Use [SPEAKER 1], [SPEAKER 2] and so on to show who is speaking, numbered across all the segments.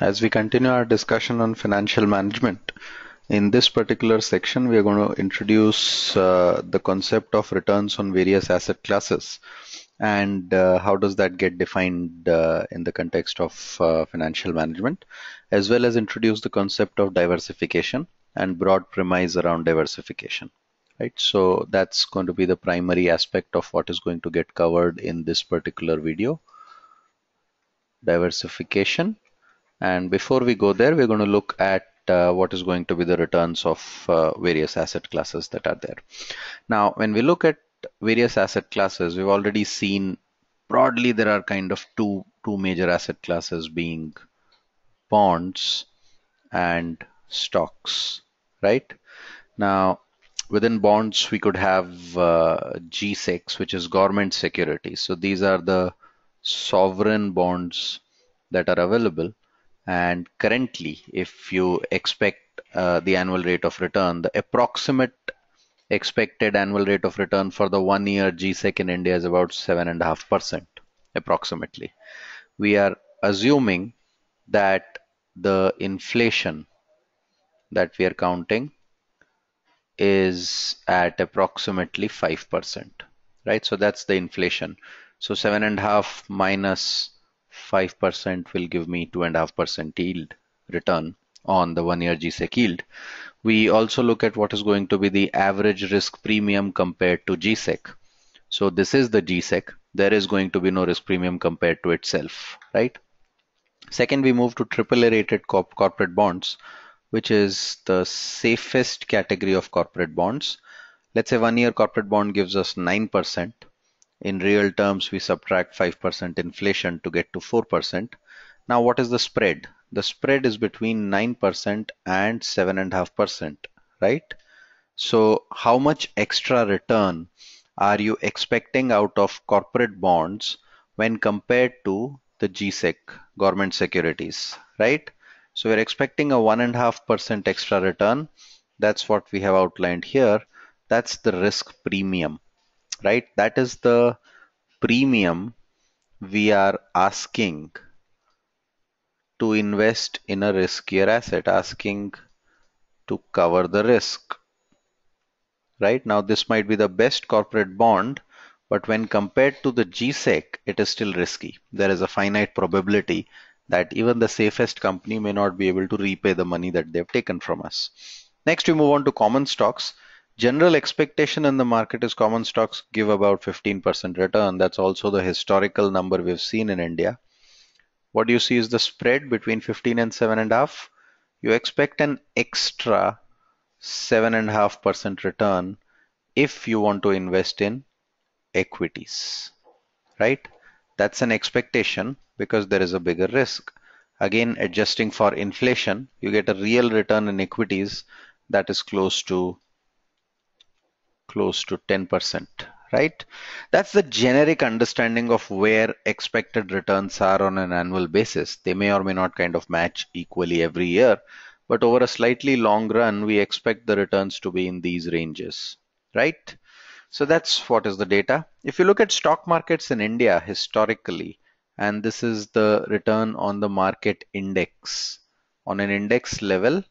[SPEAKER 1] As we continue our discussion on financial management, in this particular section, we are going to introduce uh, the concept of returns on various asset classes and uh, how does that get defined uh, in the context of uh, financial management, as well as introduce the concept of diversification and broad premise around diversification. Right, so that's going to be the primary aspect of what is going to get covered in this particular video. Diversification and before we go there, we're going to look at uh, what is going to be the returns of uh, various asset classes that are there. Now, when we look at various asset classes, we've already seen broadly there are kind of two, two major asset classes being bonds and stocks, right? Now, within bonds, we could have uh, G6, which is government securities. So these are the sovereign bonds that are available and currently, if you expect uh, the annual rate of return, the approximate expected annual rate of return for the one year GSEC in India is about 7.5% approximately. We are assuming that the inflation that we are counting is at approximately 5%, right? So that's the inflation. So 7.5 minus 5% will give me 2.5% yield return on the one-year GSEC yield. We also look at what is going to be the average risk premium compared to GSEC. So this is the GSEC. There is going to be no risk premium compared to itself, right? Second, we move to AAA rated corp corporate bonds, which is the safest category of corporate bonds. Let's say one year corporate bond gives us 9%. In real terms, we subtract 5% inflation to get to 4%. Now, what is the spread? The spread is between 9% and 7.5%, right? So how much extra return are you expecting out of corporate bonds when compared to the GSEC, government securities, right? So we're expecting a 1.5% extra return. That's what we have outlined here. That's the risk premium right? That is the premium we are asking to invest in a riskier asset, asking to cover the risk. Right now, this might be the best corporate bond, but when compared to the GSEC, it is still risky. There is a finite probability that even the safest company may not be able to repay the money that they've taken from us. Next, we move on to common stocks. General expectation in the market is common stocks give about 15% return. That's also the historical number we've seen in India. What you see is the spread between 15 and 7.5. You expect an extra 7.5% return if you want to invest in equities, right? That's an expectation because there is a bigger risk. Again, adjusting for inflation, you get a real return in equities that is close to close to 10%, right? That's the generic understanding of where expected returns are on an annual basis. They may or may not kind of match equally every year, but over a slightly long run, we expect the returns to be in these ranges, right? So that's what is the data. If you look at stock markets in India historically, and this is the return on the market index on an index level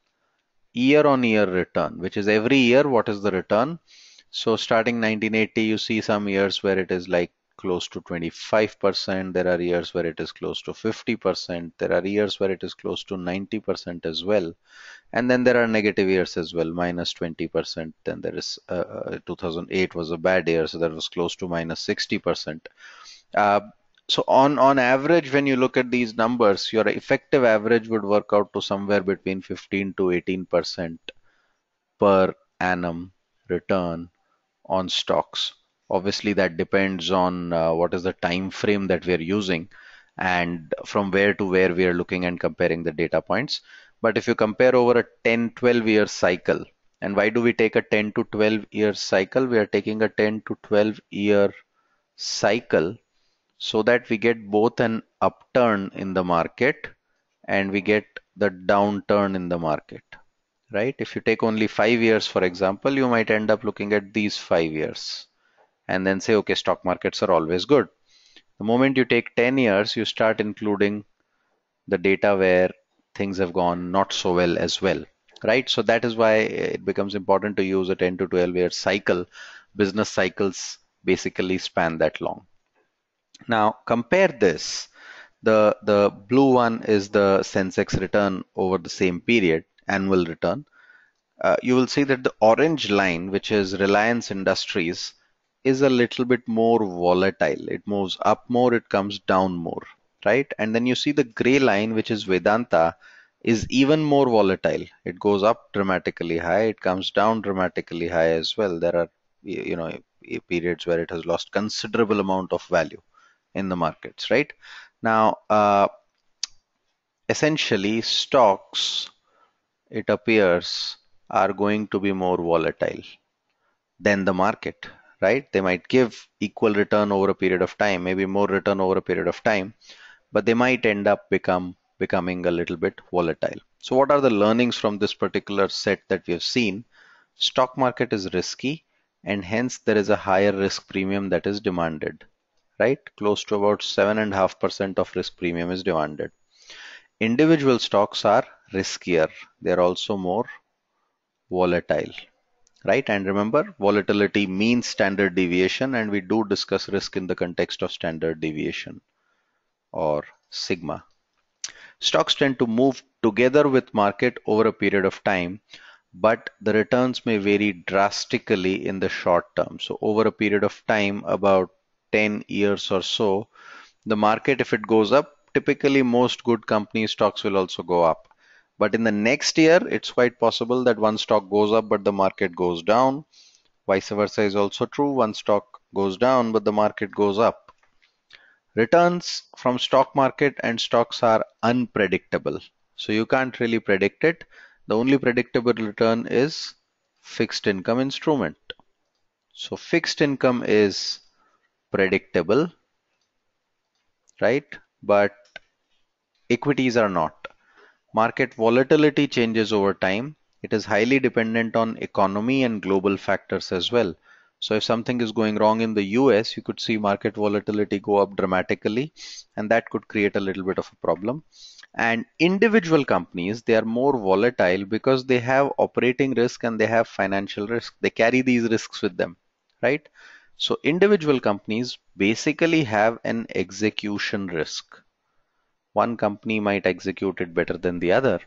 [SPEAKER 1] year on year return which is every year what is the return so starting 1980, you see some years where it is like close to 25%. There are years where it is close to 50%. There are years where it is close to 90% as well. And then there are negative years as well, minus 20%. Then there is uh, uh 2008 was a bad year, so that was close to minus 60%. Uh, so on, on average, when you look at these numbers, your effective average would work out to somewhere between 15 to 18% per annum return on stocks. Obviously, that depends on uh, what is the time frame that we are using and from where to where we are looking and comparing the data points. But if you compare over a 10 12 year cycle, and why do we take a 10 to 12 year cycle? We are taking a 10 to 12 year cycle so that we get both an upturn in the market and we get the downturn in the market right? If you take only five years, for example, you might end up looking at these five years and then say, okay, stock markets are always good. The moment you take 10 years, you start including the data where things have gone not so well as well, right? So that is why it becomes important to use a 10 to 12 year cycle. Business cycles basically span that long. Now compare this. The, the blue one is the Sensex return over the same period annual return, uh, you will see that the orange line, which is Reliance Industries, is a little bit more volatile. It moves up more, it comes down more, right? And then you see the gray line, which is Vedanta, is even more volatile. It goes up dramatically high, it comes down dramatically high as well. There are, you know, periods where it has lost considerable amount of value in the markets, right? Now, uh, essentially, stocks it appears, are going to be more volatile than the market, right? They might give equal return over a period of time, maybe more return over a period of time, but they might end up become becoming a little bit volatile. So what are the learnings from this particular set that we have seen? Stock market is risky and hence there is a higher risk premium that is demanded, right? Close to about seven and a half percent of risk premium is demanded. Individual stocks are riskier. They're also more volatile, right? And remember, volatility means standard deviation, and we do discuss risk in the context of standard deviation or sigma. Stocks tend to move together with market over a period of time, but the returns may vary drastically in the short term. So over a period of time, about 10 years or so, the market, if it goes up, typically most good company stocks will also go up. But in the next year, it's quite possible that one stock goes up, but the market goes down. Vice versa is also true. One stock goes down, but the market goes up. Returns from stock market and stocks are unpredictable. So you can't really predict it. The only predictable return is fixed income instrument. So fixed income is predictable, right? But Equities are not. Market volatility changes over time. It is highly dependent on economy and global factors as well. So if something is going wrong in the US, you could see market volatility go up dramatically and that could create a little bit of a problem. And individual companies, they are more volatile because they have operating risk and they have financial risk. They carry these risks with them, right? So individual companies basically have an execution risk one company might execute it better than the other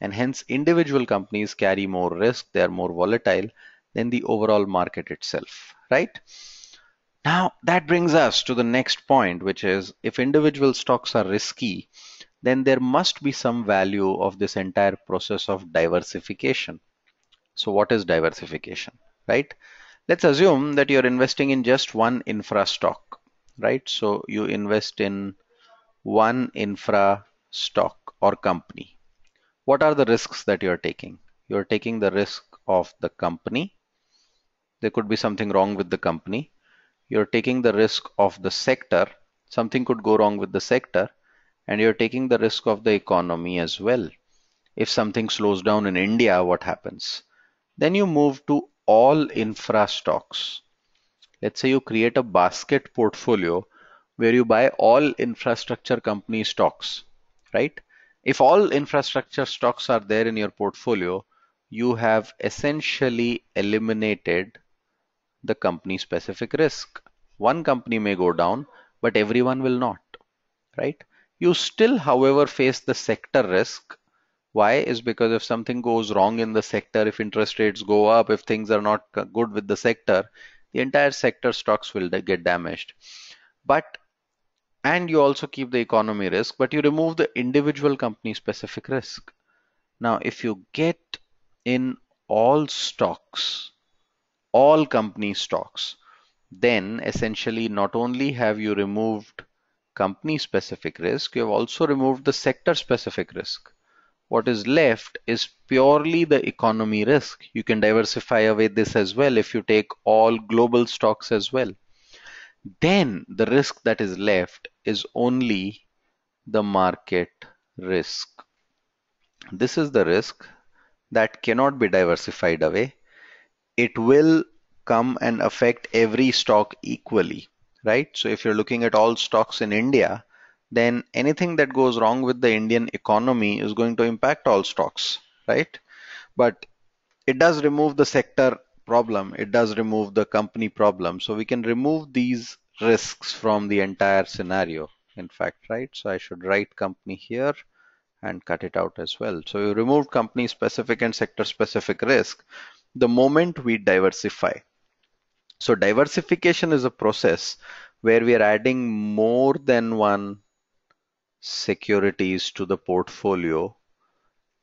[SPEAKER 1] and hence individual companies carry more risk they are more volatile than the overall market itself right now that brings us to the next point which is if individual stocks are risky then there must be some value of this entire process of diversification so what is diversification right let's assume that you're investing in just one infra stock right so you invest in one infra stock or company. What are the risks that you're taking? You're taking the risk of the company. There could be something wrong with the company. You're taking the risk of the sector. Something could go wrong with the sector. And you're taking the risk of the economy as well. If something slows down in India, what happens? Then you move to all infra stocks. Let's say you create a basket portfolio where you buy all infrastructure company stocks, right? If all infrastructure stocks are there in your portfolio, you have essentially eliminated the company specific risk. One company may go down, but everyone will not, right? You still, however, face the sector risk. Why? Is because if something goes wrong in the sector, if interest rates go up, if things are not good with the sector, the entire sector stocks will get damaged. But and you also keep the economy risk but you remove the individual company specific risk now if you get in all stocks all company stocks then essentially not only have you removed company specific risk you have also removed the sector specific risk what is left is purely the economy risk you can diversify away this as well if you take all global stocks as well then the risk that is left is only the market risk. This is the risk that cannot be diversified away. It will come and affect every stock equally, right? So if you're looking at all stocks in India, then anything that goes wrong with the Indian economy is going to impact all stocks, right? But it does remove the sector problem, it does remove the company problem. So we can remove these risks from the entire scenario. In fact, right? So I should write company here and cut it out as well. So you removed company specific and sector specific risk the moment we diversify. So diversification is a process where we are adding more than one securities to the portfolio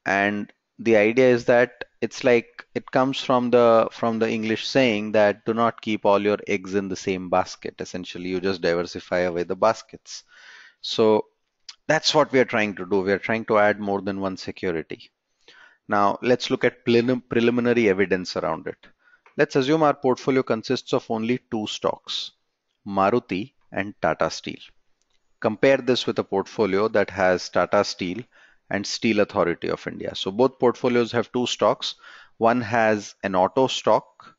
[SPEAKER 1] and the idea is that it's like it comes from the from the English saying that do not keep all your eggs in the same basket. Essentially, you just diversify away the baskets. So that's what we are trying to do. We are trying to add more than one security. Now let's look at preliminary evidence around it. Let's assume our portfolio consists of only two stocks, Maruti and Tata Steel. Compare this with a portfolio that has Tata Steel and Steel Authority of India. So both portfolios have two stocks. One has an auto stock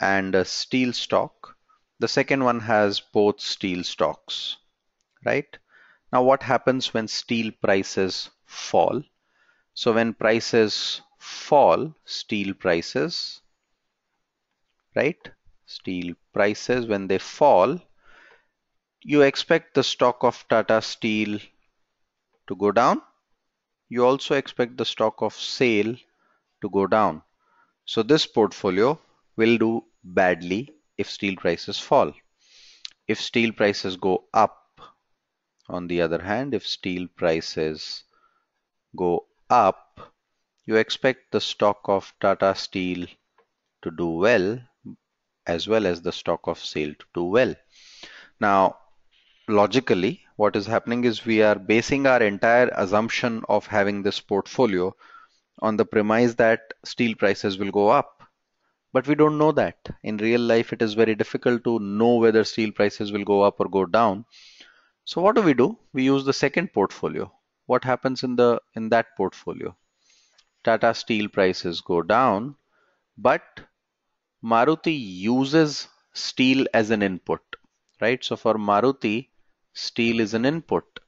[SPEAKER 1] and a steel stock. The second one has both steel stocks, right? Now what happens when steel prices fall? So when prices fall, steel prices, right? Steel prices, when they fall, you expect the stock of Tata Steel to go down you also expect the stock of sale to go down. So this portfolio will do badly if steel prices fall. If steel prices go up, on the other hand, if steel prices go up, you expect the stock of Tata Steel to do well as well as the stock of sale to do well. Now, logically, what is happening is we are basing our entire assumption of having this portfolio on the premise that steel prices will go up. But we don't know that. In real life, it is very difficult to know whether steel prices will go up or go down. So what do we do? We use the second portfolio. What happens in the in that portfolio? Tata steel prices go down, but Maruti uses steel as an input, right? So for Maruti, Steel is an input;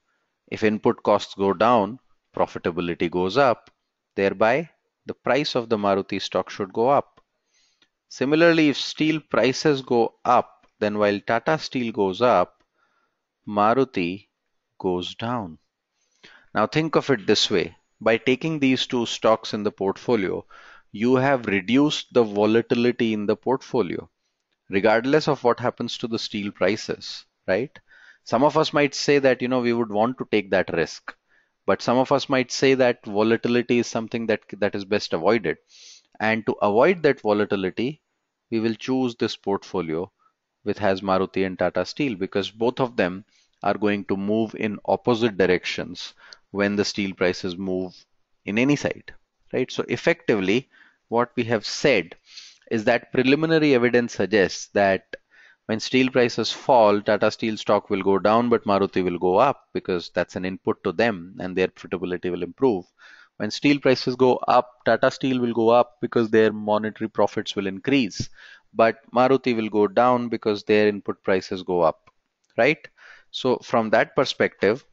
[SPEAKER 1] if input costs go down, profitability goes up, thereby the price of the Maruti stock should go up. Similarly, if steel prices go up, then while Tata Steel goes up, Maruti goes down. Now think of it this way. By taking these two stocks in the portfolio, you have reduced the volatility in the portfolio, regardless of what happens to the steel prices, right? some of us might say that you know we would want to take that risk but some of us might say that volatility is something that that is best avoided and to avoid that volatility we will choose this portfolio with has maruti and tata steel because both of them are going to move in opposite directions when the steel prices move in any side right so effectively what we have said is that preliminary evidence suggests that when steel prices fall, Tata Steel stock will go down, but Maruti will go up because that's an input to them and their profitability will improve. When steel prices go up, Tata Steel will go up because their monetary profits will increase, but Maruti will go down because their input prices go up, right? So from that perspective,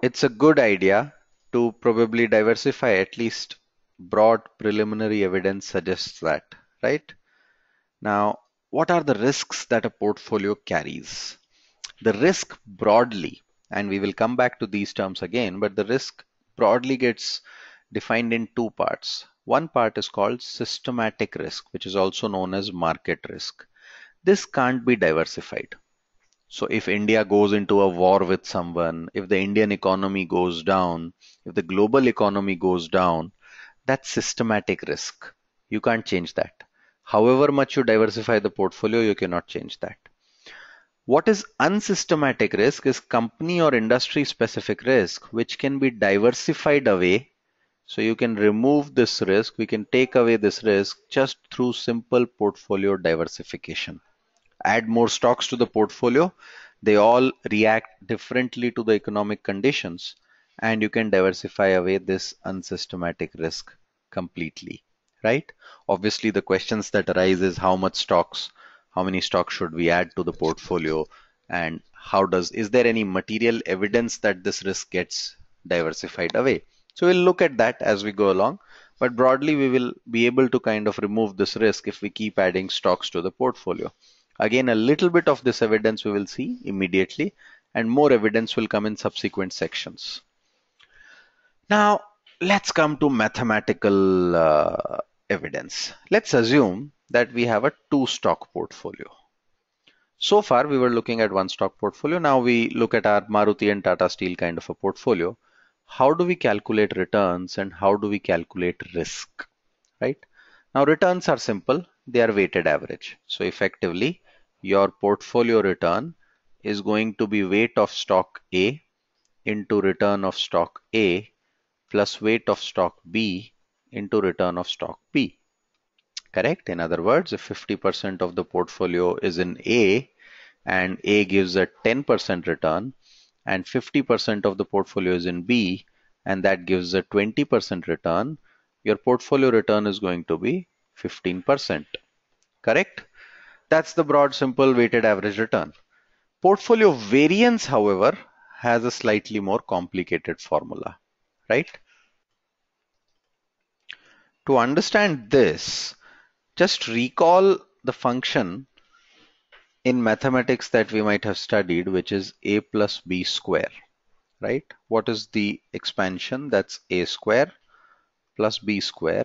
[SPEAKER 1] it's a good idea to probably diversify at least Broad preliminary evidence suggests that, right? Now, what are the risks that a portfolio carries? The risk broadly, and we will come back to these terms again, but the risk broadly gets defined in two parts. One part is called systematic risk, which is also known as market risk. This can't be diversified. So if India goes into a war with someone, if the Indian economy goes down, if the global economy goes down, that's systematic risk. You can't change that. However much you diversify the portfolio, you cannot change that. What is unsystematic risk is company or industry specific risk, which can be diversified away. So you can remove this risk. We can take away this risk just through simple portfolio diversification. Add more stocks to the portfolio. They all react differently to the economic conditions and you can diversify away this unsystematic risk completely, right? Obviously, the questions that arise is how much stocks, how many stocks should we add to the portfolio, and how does is there any material evidence that this risk gets diversified away? So we'll look at that as we go along. But broadly, we will be able to kind of remove this risk if we keep adding stocks to the portfolio. Again, a little bit of this evidence we will see immediately and more evidence will come in subsequent sections. Now, let's come to mathematical uh, evidence. Let's assume that we have a two stock portfolio. So far, we were looking at one stock portfolio. Now we look at our Maruti and Tata Steel kind of a portfolio. How do we calculate returns and how do we calculate risk, right? Now returns are simple. They are weighted average. So effectively, your portfolio return is going to be weight of stock A into return of stock A plus weight of stock B into return of stock B. Correct? In other words, if 50% of the portfolio is in A and A gives a 10% return and 50% of the portfolio is in B and that gives a 20% return, your portfolio return is going to be 15%. Correct? That's the broad simple weighted average return. Portfolio variance, however, has a slightly more complicated formula, right? To understand this, just recall the function in mathematics that we might have studied, which is a plus b square, right? What is the expansion? That's a square plus b square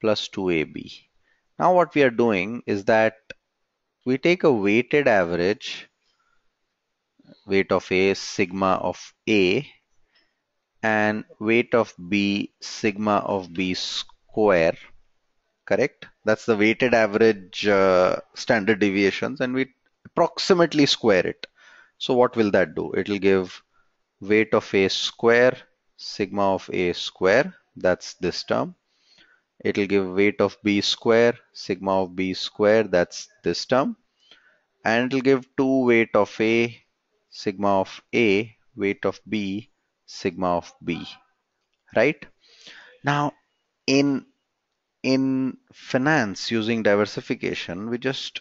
[SPEAKER 1] plus 2ab. Now what we are doing is that we take a weighted average, weight of a sigma of a and weight of b sigma of b square square correct that's the weighted average uh, standard deviations and we approximately square it so what will that do it will give weight of a square sigma of a square that's this term it will give weight of b square sigma of b square that's this term and it will give 2 weight of a sigma of a weight of b sigma of b right now in in finance using diversification we just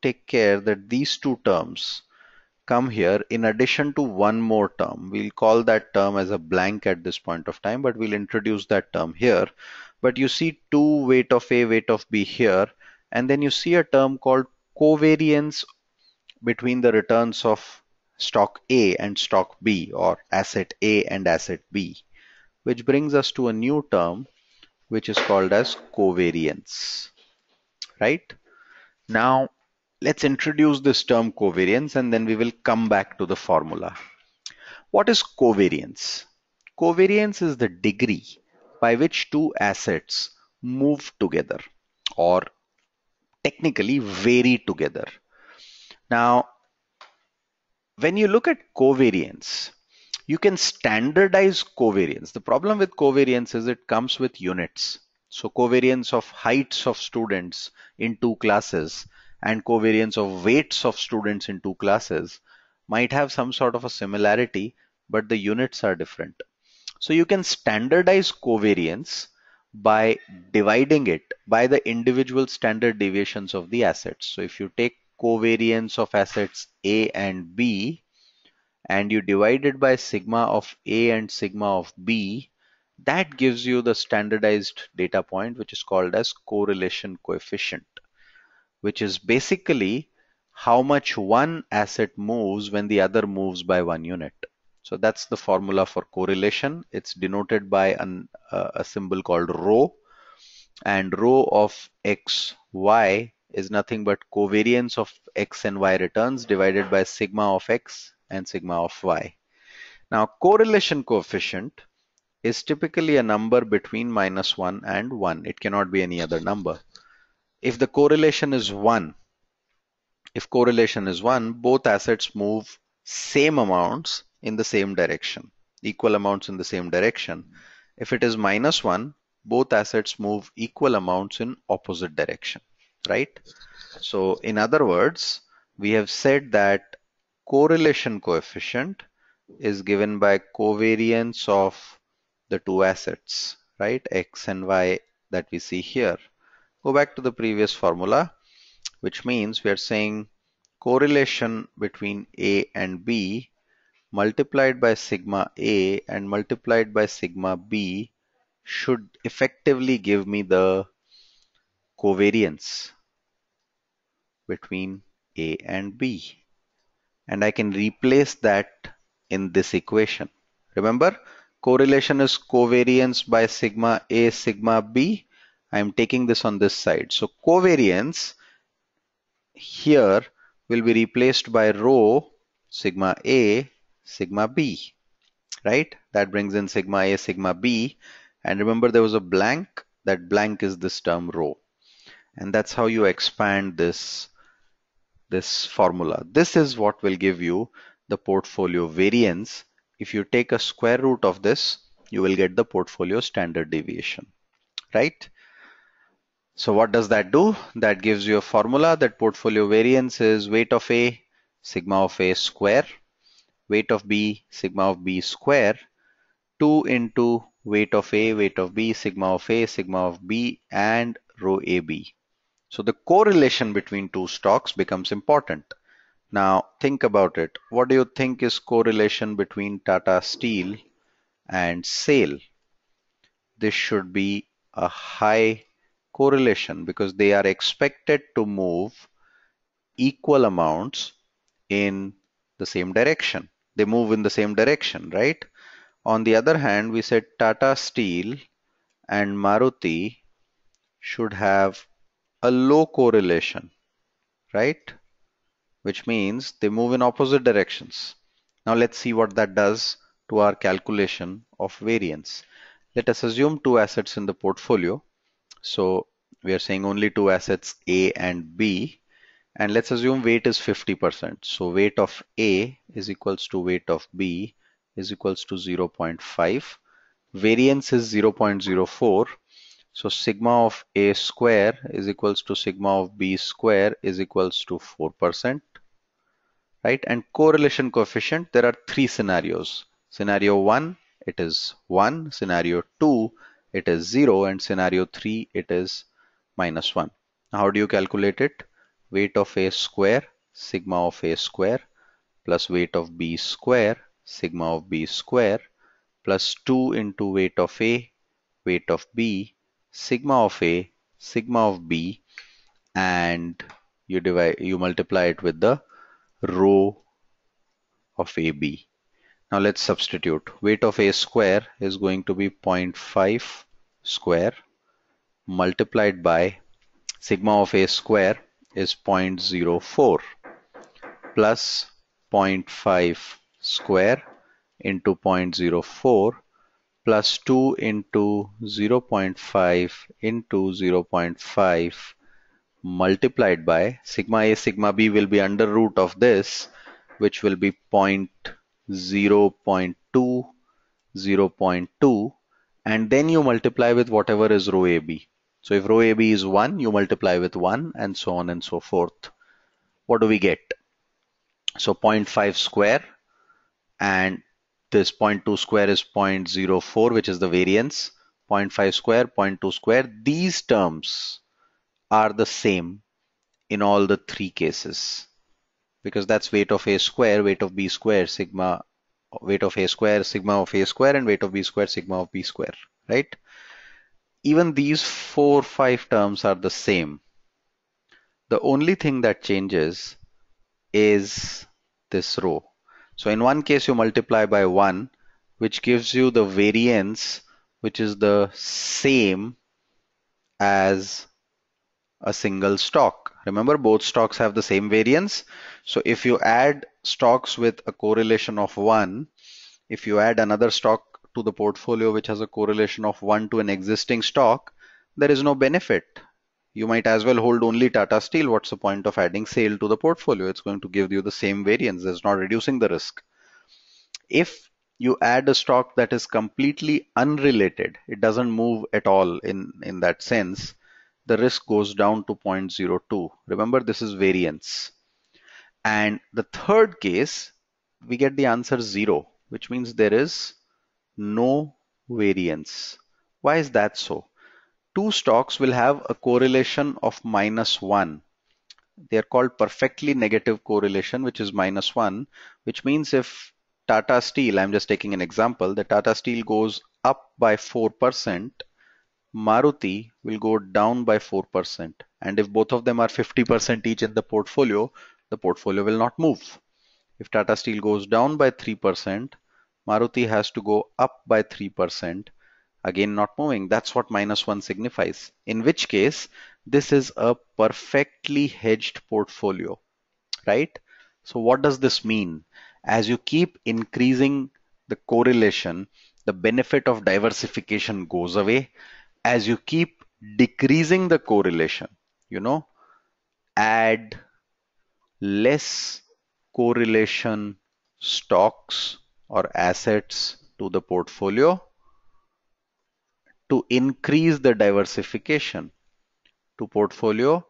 [SPEAKER 1] take care that these two terms come here in addition to one more term we'll call that term as a blank at this point of time but we'll introduce that term here but you see two weight of a weight of b here and then you see a term called covariance between the returns of stock A and stock B or asset A and asset B which brings us to a new term which is called as covariance right now let's introduce this term covariance and then we will come back to the formula what is covariance covariance is the degree by which two assets move together or technically vary together now when you look at covariance you can standardize covariance. The problem with covariance is it comes with units. So covariance of heights of students in two classes and covariance of weights of students in two classes might have some sort of a similarity, but the units are different. So you can standardize covariance by dividing it by the individual standard deviations of the assets. So if you take covariance of assets A and B, and you divide it by sigma of A and sigma of B, that gives you the standardized data point, which is called as correlation coefficient, which is basically how much one asset moves when the other moves by one unit. So that's the formula for correlation. It's denoted by an, uh, a symbol called rho and rho of x, y is nothing but covariance of x and y returns divided by sigma of x and sigma of y. Now correlation coefficient is typically a number between minus 1 and 1. It cannot be any other number. If the correlation is 1, if correlation is 1, both assets move same amounts in the same direction, equal amounts in the same direction. If it is minus 1, both assets move equal amounts in opposite direction, right? So in other words, we have said that correlation coefficient is given by covariance of the two assets, right? X and Y that we see here. Go back to the previous formula, which means we are saying correlation between A and B multiplied by sigma A and multiplied by sigma B should effectively give me the covariance between A and B and I can replace that in this equation. Remember correlation is covariance by sigma A sigma B. I'm taking this on this side. So covariance here will be replaced by rho sigma A sigma B right that brings in sigma a sigma b and remember there was a blank that blank is this term rho and that's how you expand this this formula. This is what will give you the portfolio variance. If you take a square root of this, you will get the portfolio standard deviation, right? So what does that do? That gives you a formula that portfolio variance is weight of A, sigma of A square, weight of B, sigma of B square, 2 into weight of A, weight of B, sigma of A, sigma of B, and rho AB. So the correlation between two stocks becomes important. Now think about it. What do you think is correlation between Tata Steel and sale? This should be a high correlation because they are expected to move equal amounts in the same direction. They move in the same direction, right? On the other hand, we said Tata Steel and Maruti should have a low correlation, right? Which means they move in opposite directions. Now let's see what that does to our calculation of variance. Let us assume two assets in the portfolio. So we are saying only two assets A and B and let's assume weight is 50%. So weight of A is equals to weight of B is equals to 0.5. Variance is 0.04 so sigma of A square is equals to sigma of B square is equals to 4%, right? And correlation coefficient, there are three scenarios. Scenario 1, it is 1. Scenario 2, it is 0. And scenario 3, it is minus 1. Now, how do you calculate it? Weight of A square, sigma of A square, plus weight of B square, sigma of B square, plus 2 into weight of A, weight of B, sigma of A, sigma of B, and you divide, you multiply it with the rho of AB. Now let's substitute. Weight of A square is going to be 0.5 square multiplied by sigma of A square is 0.04 plus 0.5 square into 0.04 plus 2 into 0 0.5 into 0 0.5 multiplied by sigma a sigma b will be under root of this which will be 0 0.2 0 0.2 and then you multiply with whatever is rho AB. So if rho AB is 1 you multiply with 1 and so on and so forth. What do we get? So 0.5 square and this 0.2 square is 0.04 which is the variance 0.5 square 0.2 square these terms are the same in all the three cases because that's weight of a square weight of b square sigma weight of a square sigma of a square and weight of b square sigma of b square right even these four five terms are the same the only thing that changes is this row so in one case you multiply by 1 which gives you the variance which is the same as a single stock. Remember both stocks have the same variance. So if you add stocks with a correlation of 1, if you add another stock to the portfolio which has a correlation of 1 to an existing stock, there is no benefit you might as well hold only Tata Steel. What's the point of adding sale to the portfolio? It's going to give you the same variance. It's not reducing the risk. If you add a stock that is completely unrelated, it doesn't move at all in, in that sense, the risk goes down to 0.02. Remember, this is variance. And the third case, we get the answer 0, which means there is no variance. Why is that so? two stocks will have a correlation of minus one. They are called perfectly negative correlation, which is minus one, which means if Tata Steel, I'm just taking an example, the Tata Steel goes up by 4%, Maruti will go down by 4%. And if both of them are 50% each in the portfolio, the portfolio will not move. If Tata Steel goes down by 3%, Maruti has to go up by 3% again not moving that's what minus 1 signifies in which case this is a perfectly hedged portfolio right so what does this mean as you keep increasing the correlation the benefit of diversification goes away as you keep decreasing the correlation you know add less correlation stocks or assets to the portfolio to increase the diversification to portfolio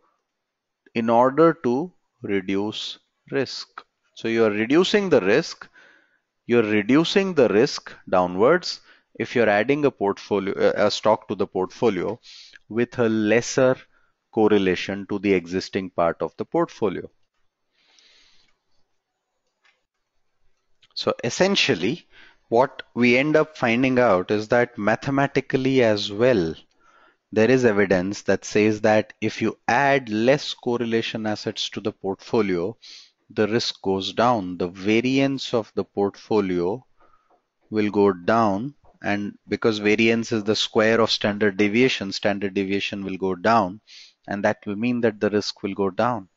[SPEAKER 1] in order to reduce risk. So you are reducing the risk, you're reducing the risk downwards if you're adding a portfolio, a stock to the portfolio with a lesser correlation to the existing part of the portfolio. So essentially, what we end up finding out is that mathematically as well, there is evidence that says that if you add less correlation assets to the portfolio, the risk goes down. The variance of the portfolio will go down and because variance is the square of standard deviation, standard deviation will go down and that will mean that the risk will go down.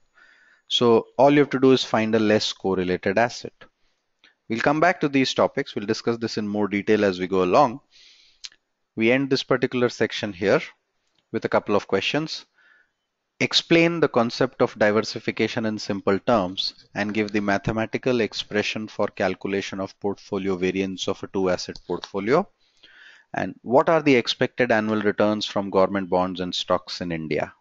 [SPEAKER 1] So all you have to do is find a less correlated asset. We'll come back to these topics. We'll discuss this in more detail as we go along. We end this particular section here with a couple of questions. Explain the concept of diversification in simple terms and give the mathematical expression for calculation of portfolio variance of a two asset portfolio. And what are the expected annual returns from government bonds and stocks in India?